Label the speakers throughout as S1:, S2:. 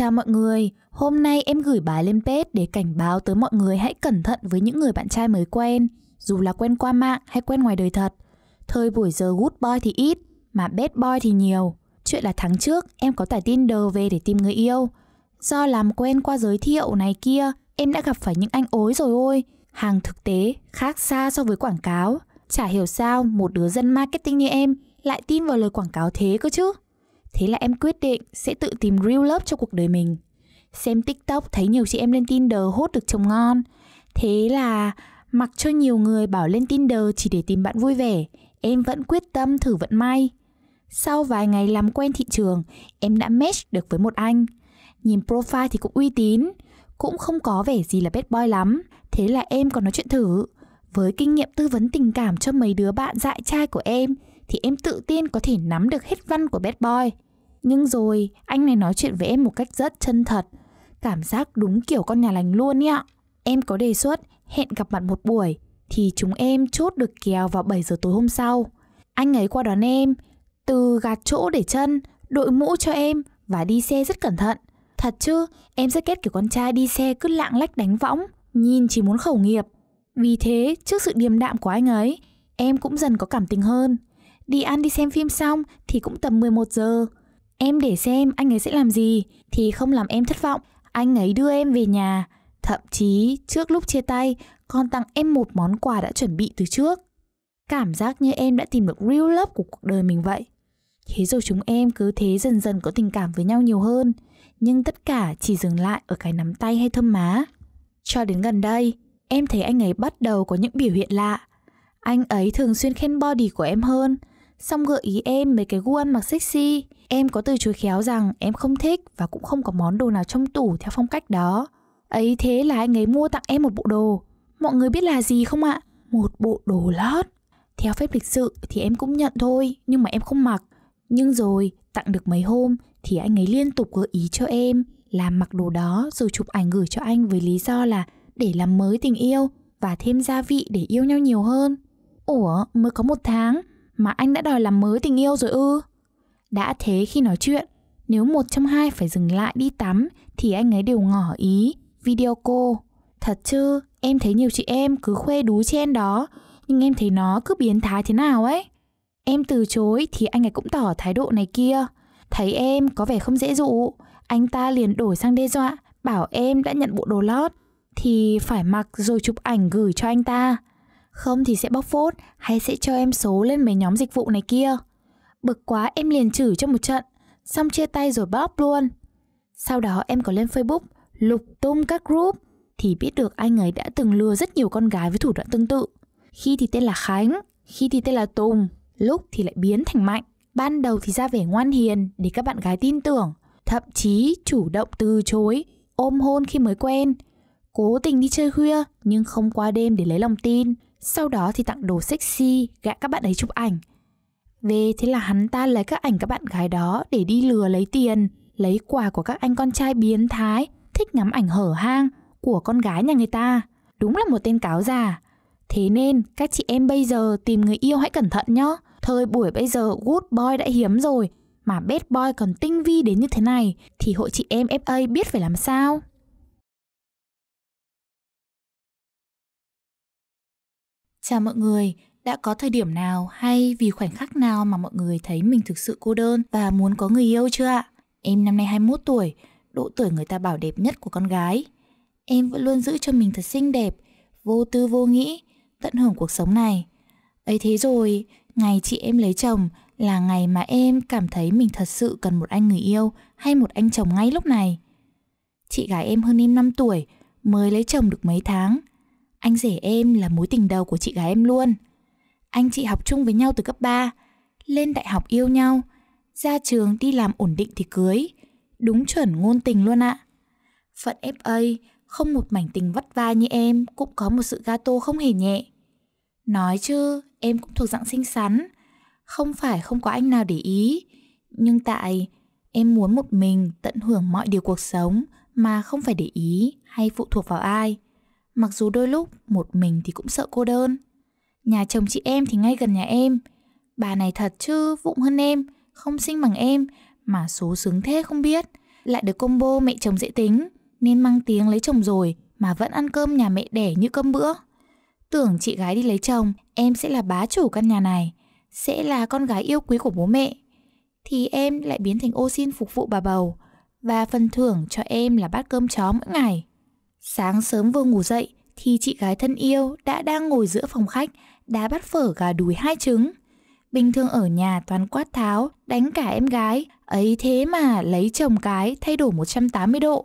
S1: Chào mọi người, hôm nay em gửi bài lên page để cảnh báo tới mọi người hãy cẩn thận với những người bạn trai mới quen, dù là quen qua mạng hay quen ngoài đời thật. Thời buổi giờ good boy thì ít, mà bad boy thì nhiều. Chuyện là tháng trước em có tải Tinder về để tìm người yêu. Do làm quen qua giới thiệu này kia, em đã gặp phải những anh ối rồi ôi. Hàng thực tế khác xa so với quảng cáo. Chả hiểu sao một đứa dân marketing như em lại tin vào lời quảng cáo thế cơ chứ. Thế là em quyết định sẽ tự tìm real love cho cuộc đời mình. Xem TikTok thấy nhiều chị em lên Tinder hốt được chồng ngon. Thế là mặc cho nhiều người bảo lên Tinder chỉ để tìm bạn vui vẻ, em vẫn quyết tâm thử vận may. Sau vài ngày làm quen thị trường, em đã match được với một anh. Nhìn profile thì cũng uy tín, cũng không có vẻ gì là bad boy lắm, thế là em còn nói chuyện thử. Với kinh nghiệm tư vấn tình cảm cho mấy đứa bạn dại trai của em thì em tự tin có thể nắm được hết văn của bad boy. Nhưng rồi, anh này nói chuyện với em một cách rất chân thật. Cảm giác đúng kiểu con nhà lành luôn ý ạ. Em có đề xuất hẹn gặp mặt một buổi thì chúng em chốt được kèo vào 7 giờ tối hôm sau. Anh ấy qua đón em, từ gạt chỗ để chân, đội mũ cho em và đi xe rất cẩn thận. Thật chứ, em rất ghét kiểu con trai đi xe cứ lạng lách đánh võng, nhìn chỉ muốn khẩu nghiệp. Vì thế, trước sự điềm đạm của anh ấy, em cũng dần có cảm tình hơn. Đi ăn đi xem phim xong thì cũng tầm 11 giờ. Em để xem anh ấy sẽ làm gì thì không làm em thất vọng. Anh ấy đưa em về nhà. Thậm chí trước lúc chia tay còn tặng em một món quà đã chuẩn bị từ trước. Cảm giác như em đã tìm được real love của cuộc đời mình vậy. Thế rồi chúng em cứ thế dần dần có tình cảm với nhau nhiều hơn. Nhưng tất cả chỉ dừng lại ở cái nắm tay hay thơm má. Cho đến gần đây, em thấy anh ấy bắt đầu có những biểu hiện lạ. Anh ấy thường xuyên khen body của em hơn, xong gợi ý em mấy cái gu ăn mặc sexy. Em có từ chối khéo rằng em không thích và cũng không có món đồ nào trong tủ theo phong cách đó. Ấy thế là anh ấy mua tặng em một bộ đồ. Mọi người biết là gì không ạ? Một bộ đồ lót. Theo phép lịch sự thì em cũng nhận thôi, nhưng mà em không mặc. Nhưng rồi, tặng được mấy hôm thì anh ấy liên tục gợi ý cho em là mặc đồ đó rồi chụp ảnh gửi cho anh với lý do là để làm mới tình yêu và thêm gia vị để yêu nhau nhiều hơn. Ủa, mới có một tháng mà anh đã đòi làm mới tình yêu rồi ư? Đã thế khi nói chuyện, nếu một trong hai phải dừng lại đi tắm thì anh ấy đều ngỏ ý, video cô. Thật chứ, em thấy nhiều chị em cứ khoe đú trên đó, nhưng em thấy nó cứ biến thái thế nào ấy. Em từ chối thì anh ấy cũng tỏ thái độ này kia. Thấy em có vẻ không dễ dụ, anh ta liền đổi sang đe dọa, bảo em đã nhận bộ đồ lót thì phải mặc rồi chụp ảnh gửi cho anh ta không thì sẽ bóc phốt hay sẽ cho em số lên mấy nhóm dịch vụ này kia. Bực quá em liền chửi cho một trận, xong chia tay rồi bóp luôn. Sau đó em có lên Facebook, lục tung các group thì biết được anh ấy đã từng lừa rất nhiều con gái với thủ đoạn tương tự. Khi thì tên là Khánh, khi thì tên là Tùng, lúc thì lại biến thành Mạnh. Ban đầu thì ra vẻ ngoan hiền để các bạn gái tin tưởng, thậm chí chủ động từ chối, ôm hôn khi mới quen, cố tình đi chơi khuya nhưng không qua đêm để lấy lòng tin, sau đó thì tặng đồ sexy, gạ các bạn ấy chụp ảnh. Về thế là hắn ta lấy các ảnh các bạn gái đó để đi lừa lấy tiền, lấy quà của các anh con trai biến thái, thích ngắm ảnh hở hang của con gái nhà người ta. Đúng là một tên cáo già. Thế nên các chị em bây giờ tìm người yêu hãy cẩn thận nhé. Thời buổi bây giờ good boy đã hiếm rồi, mà bad boy còn tinh vi đến như thế này thì hội chị em FA biết phải làm sao. Chào mọi người, đã có thời điểm nào hay vì khoảnh khắc nào mà mọi người thấy mình thực sự cô đơn và muốn có người yêu chưa ạ? Em năm nay 21 tuổi, độ tuổi người ta bảo đẹp nhất của con gái. Em vẫn luôn giữ cho mình thật xinh đẹp, vô tư vô nghĩ, tận hưởng cuộc sống này. ấy thế rồi, ngày chị em lấy chồng là ngày mà em cảm thấy mình thật sự cần một anh người yêu hay một anh chồng ngay lúc này. Chị gái em hơn em 5 tuổi, mới lấy chồng được mấy tháng – anh rể em là mối tình đầu của chị gái em luôn. Anh chị học chung với nhau từ cấp 3, lên đại học yêu nhau, ra trường đi làm ổn định thì cưới, đúng chuẩn ngôn tình luôn ạ. À. Phận FA không một mảnh tình vất vai như em cũng có một sự gato không hề nhẹ. Nói chứ, em cũng thuộc dạng xinh xắn, không phải không có anh nào để ý, nhưng tại em muốn một mình tận hưởng mọi điều cuộc sống mà không phải để ý hay phụ thuộc vào ai. Mặc dù đôi lúc một mình thì cũng sợ cô đơn Nhà chồng chị em thì ngay gần nhà em Bà này thật chứ vụng hơn em Không sinh bằng em Mà số sướng thế không biết Lại được combo mẹ chồng dễ tính Nên mang tiếng lấy chồng rồi Mà vẫn ăn cơm nhà mẹ đẻ như cơm bữa Tưởng chị gái đi lấy chồng Em sẽ là bá chủ căn nhà này Sẽ là con gái yêu quý của bố mẹ Thì em lại biến thành ô xin phục vụ bà bầu Và phần thưởng cho em là bát cơm chó mỗi ngày Sáng sớm vừa ngủ dậy thì chị gái thân yêu đã đang ngồi giữa phòng khách đá bắt phở gà đùi hai trứng. Bình thường ở nhà toàn quát tháo, đánh cả em gái, ấy thế mà lấy chồng cái thay đổi 180 độ.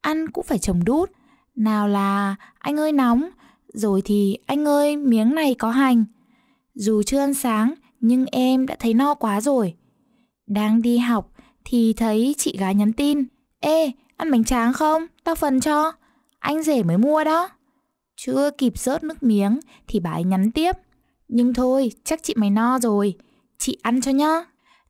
S1: Ăn cũng phải chồng đút, nào là anh ơi nóng, rồi thì anh ơi miếng này có hành. Dù chưa ăn sáng nhưng em đã thấy no quá rồi. Đang đi học thì thấy chị gái nhắn tin, Ê, ăn bánh tráng không? Tao phần cho anh rể mới mua đó. Chưa kịp rớt nước miếng thì bà ấy nhắn tiếp. Nhưng thôi, chắc chị mày no rồi, chị ăn cho nhá.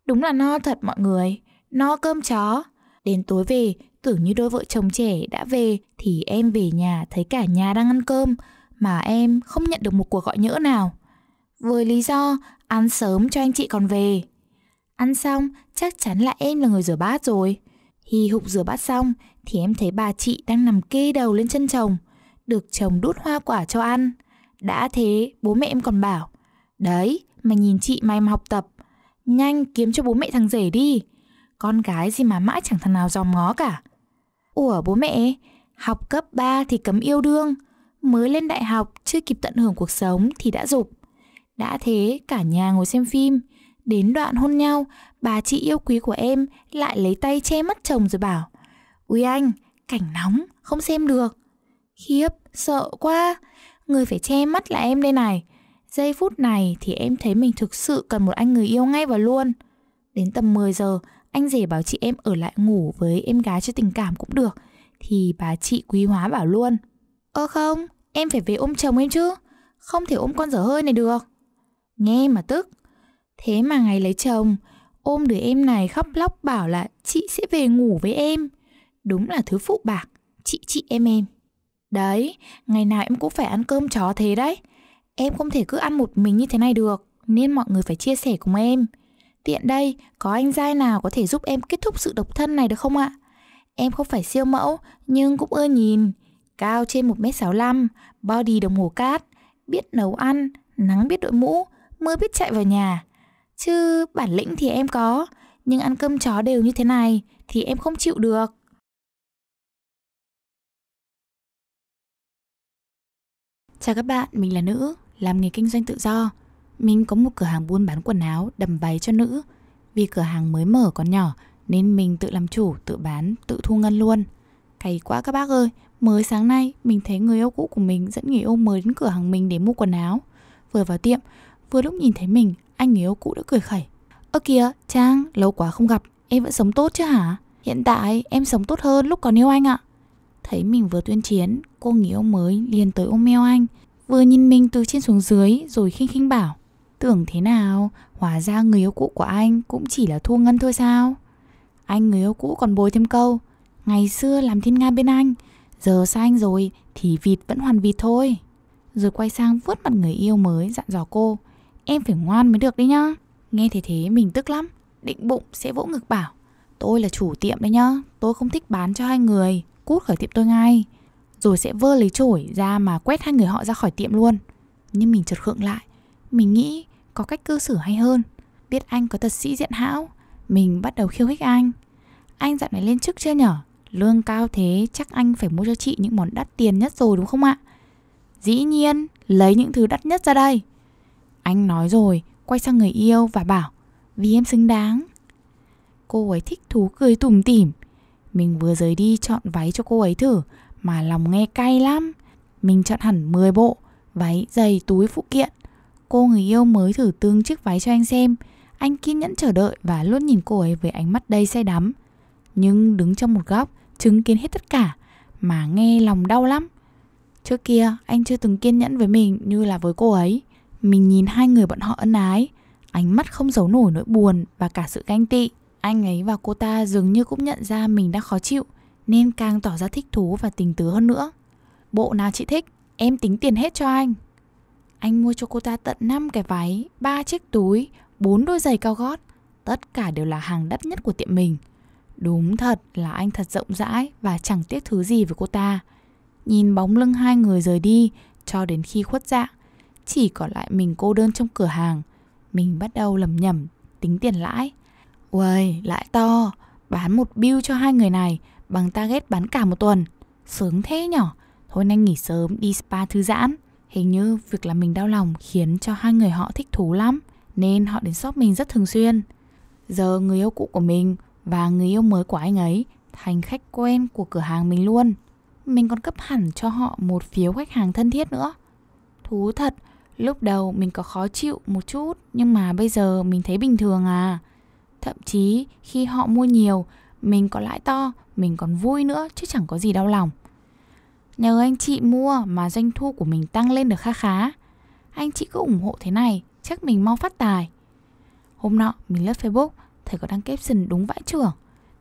S1: Đúng là no thật mọi người, no cơm chó. Đến tối về, tưởng như đôi vợ chồng trẻ đã về thì em về nhà thấy cả nhà đang ăn cơm mà em không nhận được một cuộc gọi nhỡ nào. Với lý do ăn sớm cho anh chị còn về. Ăn xong, chắc chắn là em là người rửa bát rồi. Hì hục rửa bát xong, thì em thấy bà chị đang nằm kê đầu lên chân chồng, được chồng đút hoa quả cho ăn. Đã thế, bố mẹ em còn bảo, đấy, mà nhìn chị mày mà học tập, nhanh kiếm cho bố mẹ thằng rể đi. Con gái gì mà mãi chẳng thằng nào dòm ngó cả. Ủa bố mẹ, học cấp 3 thì cấm yêu đương, mới lên đại học chưa kịp tận hưởng cuộc sống thì đã dục. Đã thế, cả nhà ngồi xem phim, đến đoạn hôn nhau, bà chị yêu quý của em lại lấy tay che mắt chồng rồi bảo Úi anh, cảnh nóng, không xem được. Khiếp, sợ quá. Người phải che mắt là em đây này. Giây phút này thì em thấy mình thực sự cần một anh người yêu ngay và luôn. Đến tầm 10 giờ, anh rể bảo chị em ở lại ngủ với em gái cho tình cảm cũng được. Thì bà chị quý hóa bảo luôn. Ơ không, em phải về ôm chồng em chứ. Không thể ôm con dở hơi này được. Nghe mà tức. Thế mà ngày lấy chồng, ôm đứa em này khóc lóc bảo là chị sẽ về ngủ với em. Đúng là thứ phụ bạc, chị chị em em. Đấy, ngày nào em cũng phải ăn cơm chó thế đấy. Em không thể cứ ăn một mình như thế này được, nên mọi người phải chia sẻ cùng em. Tiện đây, có anh giai nào có thể giúp em kết thúc sự độc thân này được không ạ? Em không phải siêu mẫu, nhưng cũng ưa nhìn. Cao trên 1m65, body đồng hồ cát, biết nấu ăn, nắng biết đội mũ, mưa biết chạy vào nhà. Chứ bản lĩnh thì em có, nhưng ăn cơm chó đều như thế này thì em không chịu được. Chào các bạn, mình là nữ, làm nghề kinh doanh tự do. Mình có một cửa hàng buôn bán quần áo, đầm váy cho nữ. Vì cửa hàng mới mở còn nhỏ nên mình tự làm chủ, tự bán, tự thu ngân luôn. Cày quá các bác ơi, mới sáng nay mình thấy người yêu cũ của mình dẫn người yêu mới đến cửa hàng mình để mua quần áo. Vừa vào tiệm, vừa lúc nhìn thấy mình, anh người yêu cũ đã cười khẩy. Ơ kìa, Trang, lâu quá không gặp, em vẫn sống tốt chứ hả? Hiện tại em sống tốt hơn lúc còn yêu anh ạ. À. Thấy mình vừa tuyên chiến, cô nghỉ ông mới liền tới ôm meo anh. Vừa nhìn mình từ trên xuống dưới rồi khinh khinh bảo. Tưởng thế nào, hóa ra người yêu cũ của anh cũng chỉ là thu ngân thôi sao? Anh người yêu cũ còn bồi thêm câu. Ngày xưa làm thiên nga bên anh, giờ xa anh rồi thì vịt vẫn hoàn vịt thôi. Rồi quay sang vuốt mặt người yêu mới dặn dò cô. Em phải ngoan mới được đấy nhá. Nghe thế thế mình tức lắm, định bụng sẽ vỗ ngực bảo. Tôi là chủ tiệm đấy nhá, tôi không thích bán cho hai người cút khỏi tiệm tôi ngay Rồi sẽ vơ lấy chổi ra mà quét hai người họ ra khỏi tiệm luôn Nhưng mình chợt khựng lại Mình nghĩ có cách cư xử hay hơn Biết anh có thật sĩ diện hão Mình bắt đầu khiêu khích anh Anh dặn này lên chức chưa nhở Lương cao thế chắc anh phải mua cho chị những món đắt tiền nhất rồi đúng không ạ Dĩ nhiên lấy những thứ đắt nhất ra đây Anh nói rồi quay sang người yêu và bảo Vì em xứng đáng Cô ấy thích thú cười tủm tỉm mình vừa rời đi chọn váy cho cô ấy thử Mà lòng nghe cay lắm Mình chọn hẳn 10 bộ Váy, giày, túi, phụ kiện Cô người yêu mới thử tương chiếc váy cho anh xem Anh kiên nhẫn chờ đợi và luôn nhìn cô ấy với ánh mắt đầy say đắm Nhưng đứng trong một góc Chứng kiến hết tất cả Mà nghe lòng đau lắm Trước kia anh chưa từng kiên nhẫn với mình như là với cô ấy Mình nhìn hai người bọn họ ân ái Ánh mắt không giấu nổi nỗi buồn và cả sự ganh tị anh ấy và cô ta dường như cũng nhận ra mình đã khó chịu Nên càng tỏ ra thích thú và tình tứ hơn nữa Bộ nào chị thích, em tính tiền hết cho anh Anh mua cho cô ta tận 5 cái váy, 3 chiếc túi, 4 đôi giày cao gót Tất cả đều là hàng đắt nhất của tiệm mình Đúng thật là anh thật rộng rãi và chẳng tiếc thứ gì với cô ta Nhìn bóng lưng hai người rời đi cho đến khi khuất dạng Chỉ còn lại mình cô đơn trong cửa hàng Mình bắt đầu lầm nhầm, tính tiền lãi Uầy, lại to, bán một bill cho hai người này bằng target bán cả một tuần. Sướng thế nhỏ. Thôi anh nghỉ sớm đi spa thư giãn. Hình như việc làm mình đau lòng khiến cho hai người họ thích thú lắm, nên họ đến shop mình rất thường xuyên. Giờ người yêu cũ của mình và người yêu mới của anh ấy thành khách quen của cửa hàng mình luôn. Mình còn cấp hẳn cho họ một phiếu khách hàng thân thiết nữa. Thú thật, lúc đầu mình có khó chịu một chút nhưng mà bây giờ mình thấy bình thường à. Thậm chí khi họ mua nhiều, mình có lãi to, mình còn vui nữa chứ chẳng có gì đau lòng. Nhờ anh chị mua mà doanh thu của mình tăng lên được kha khá. Anh chị cứ ủng hộ thế này, chắc mình mau phát tài. Hôm nọ mình lướt Facebook, thấy có đăng caption đúng vãi trưởng.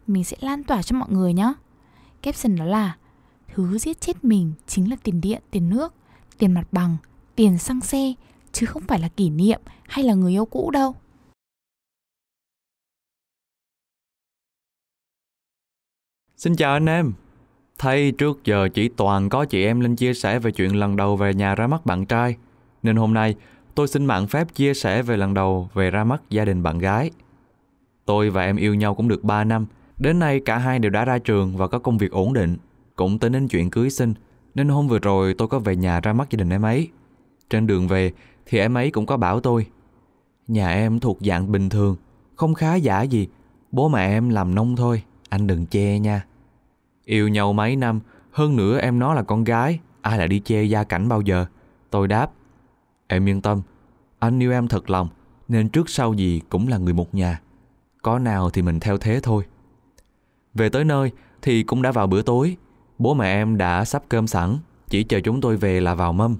S1: Mình sẽ lan tỏa cho mọi người nhé. Caption đó là Thứ giết chết mình chính là tiền điện, tiền nước, tiền mặt bằng, tiền xăng xe, chứ không phải là kỷ niệm hay là người yêu cũ đâu.
S2: Xin chào anh em. Thay trước giờ chỉ toàn có chị em lên chia sẻ về chuyện lần đầu về nhà ra mắt bạn trai, nên hôm nay tôi xin mạn phép chia sẻ về lần đầu về ra mắt gia đình bạn gái. Tôi và em yêu nhau cũng được 3 năm, đến nay cả hai đều đã ra trường và có công việc ổn định, cũng tính đến chuyện cưới sinh, nên hôm vừa rồi tôi có về nhà ra mắt gia đình em ấy. Trên đường về thì em ấy cũng có bảo tôi, nhà em thuộc dạng bình thường, không khá giả gì, bố mẹ em làm nông thôi, anh đừng che nha. Yêu nhau mấy năm, hơn nữa em nó là con gái, ai lại đi che gia cảnh bao giờ? Tôi đáp, em yên tâm, anh yêu em thật lòng, nên trước sau gì cũng là người một nhà. Có nào thì mình theo thế thôi. Về tới nơi thì cũng đã vào bữa tối, bố mẹ em đã sắp cơm sẵn, chỉ chờ chúng tôi về là vào mâm.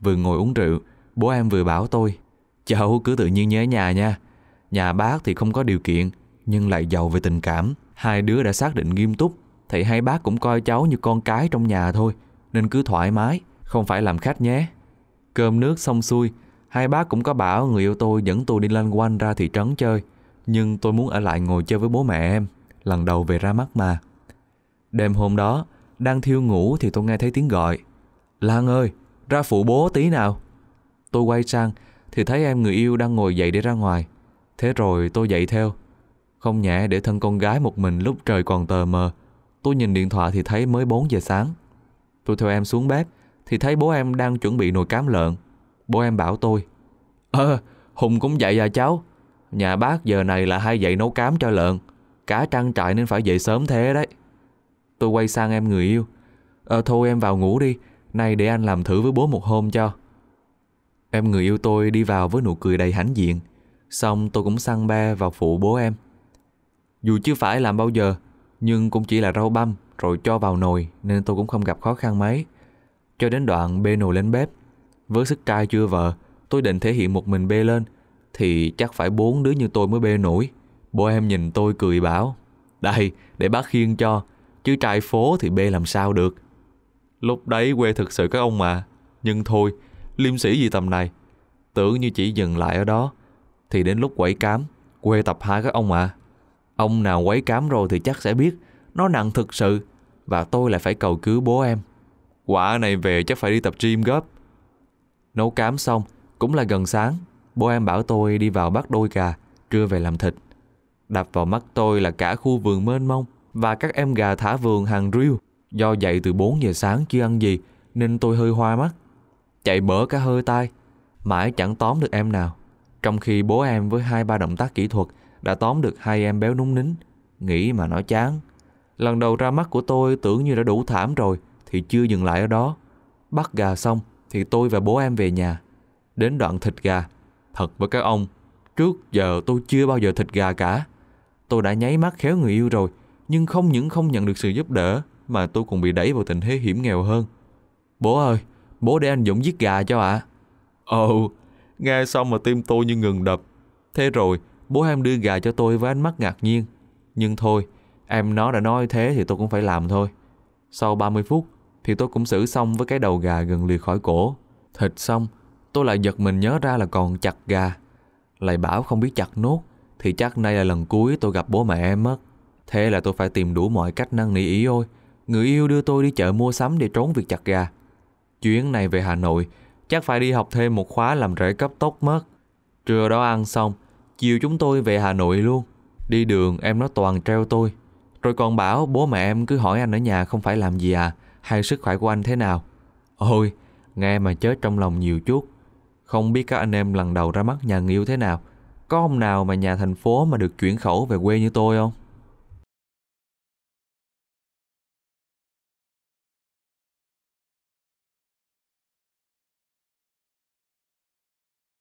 S2: Vừa ngồi uống rượu, bố em vừa bảo tôi, cháu cứ tự nhiên nhớ nhà nha. Nhà bác thì không có điều kiện, nhưng lại giàu về tình cảm. Hai đứa đã xác định nghiêm túc thì hai bác cũng coi cháu như con cái trong nhà thôi, nên cứ thoải mái, không phải làm khách nhé. Cơm nước xong xuôi, hai bác cũng có bảo người yêu tôi dẫn tôi đi lên quanh ra thị trấn chơi, nhưng tôi muốn ở lại ngồi chơi với bố mẹ em, lần đầu về ra mắt mà. Đêm hôm đó, đang thiêu ngủ thì tôi nghe thấy tiếng gọi. Lan ơi, ra phụ bố tí nào. Tôi quay sang thì thấy em người yêu đang ngồi dậy để ra ngoài. Thế rồi tôi dậy theo. Không nhẹ để thân con gái một mình lúc trời còn tờ mờ Tôi nhìn điện thoại thì thấy mới 4 giờ sáng. Tôi theo em xuống bếp thì thấy bố em đang chuẩn bị nồi cám lợn. Bố em bảo tôi Ờ, à, Hùng cũng dậy à cháu. Nhà bác giờ này là hay dậy nấu cám cho lợn. Cá trăng trại nên phải dậy sớm thế đấy. Tôi quay sang em người yêu. Ờ à, thôi em vào ngủ đi. Nay để anh làm thử với bố một hôm cho. Em người yêu tôi đi vào với nụ cười đầy hãnh diện. Xong tôi cũng săn be vào phụ bố em. Dù chưa phải làm bao giờ, nhưng cũng chỉ là rau băm rồi cho vào nồi nên tôi cũng không gặp khó khăn mấy. Cho đến đoạn bê nồi lên bếp, với sức trai chưa vợ, tôi định thể hiện một mình bê lên thì chắc phải bốn đứa như tôi mới bê nổi. Bố em nhìn tôi cười bảo, đây để bác khiêng cho, chứ trai phố thì bê làm sao được. Lúc đấy quê thực sự các ông mà, nhưng thôi, liêm sĩ gì tầm này, tưởng như chỉ dừng lại ở đó, thì đến lúc quẩy cám, quê tập hai các ông à Ông nào quấy cám rồi thì chắc sẽ biết Nó nặng thực sự Và tôi lại phải cầu cứu bố em Quả này về chắc phải đi tập gym gấp Nấu cám xong Cũng là gần sáng Bố em bảo tôi đi vào bắt đôi gà Trưa về làm thịt Đập vào mắt tôi là cả khu vườn mênh mông Và các em gà thả vườn hàng riêu Do dậy từ 4 giờ sáng chưa ăn gì Nên tôi hơi hoa mắt Chạy bở cả hơi tai Mãi chẳng tóm được em nào trong khi bố em với hai ba động tác kỹ thuật đã tóm được hai em béo núng nính nghĩ mà nói chán. Lần đầu ra mắt của tôi tưởng như đã đủ thảm rồi thì chưa dừng lại ở đó. Bắt gà xong thì tôi và bố em về nhà. Đến đoạn thịt gà, thật với các ông, trước giờ tôi chưa bao giờ thịt gà cả. Tôi đã nháy mắt khéo người yêu rồi, nhưng không những không nhận được sự giúp đỡ mà tôi còn bị đẩy vào tình thế hiểm nghèo hơn. Bố ơi, bố để anh Dũng giết gà cho ạ. À? Ồ, Nghe xong mà tim tôi như ngừng đập. Thế rồi, bố em đưa gà cho tôi với ánh mắt ngạc nhiên. Nhưng thôi, em nó đã nói thế thì tôi cũng phải làm thôi. Sau 30 phút, thì tôi cũng xử xong với cái đầu gà gần lìa khỏi cổ. Thịt xong, tôi lại giật mình nhớ ra là còn chặt gà. Lại bảo không biết chặt nốt, thì chắc nay là lần cuối tôi gặp bố mẹ em mất. Thế là tôi phải tìm đủ mọi cách năn nỉ ý ôi. Người yêu đưa tôi đi chợ mua sắm để trốn việc chặt gà. Chuyến này về Hà Nội chắc phải đi học thêm một khóa làm rễ cấp tốc mất. Trưa đó ăn xong, chiều chúng tôi về Hà Nội luôn. Đi đường em nó toàn treo tôi. Rồi còn bảo bố mẹ em cứ hỏi anh ở nhà không phải làm gì à, hay sức khỏe của anh thế nào. Ôi, nghe mà chết trong lòng nhiều chút. Không biết các anh em lần đầu ra mắt nhà nghiêu thế nào. Có ông nào mà nhà thành phố mà được chuyển khẩu về quê như tôi không?